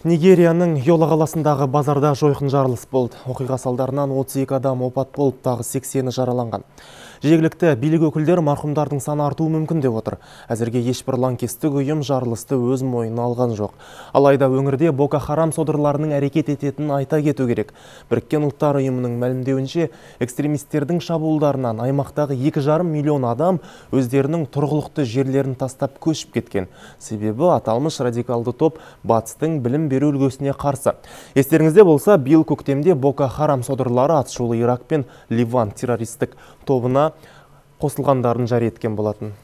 Нигерияның Йола қаласындағы базарда жойқын жарылыс болды. Оқиға салдарынан 32 адам опат болып, тағы 80-і жараланған. Жергілікті билік өкілдері марқұмдардың саны артуы мүмкін деп отыр. Әзірге ешбір лаңкестік ұйым жарылысты өз мойнына алған жоқ. Алайда өңірде Бока Харам содырларының әрекет ететінін айта кету керек. Біріккен ұлттар ұйымының мәлімдеуінше, экстремистердің шабуылдарынан аймақтағы 2,5 миллион адам өздерінің тұрғылықты жерлерін тастап көшіп кеткен. Себебі аталмыш радикалды топ батыстың білім беру үлгісіне қарсы естеріңізде болса биыл көктемде бока харам содырлары атышулы ирак пен ливан террористік тобына қосылғандарын жария еткен болатын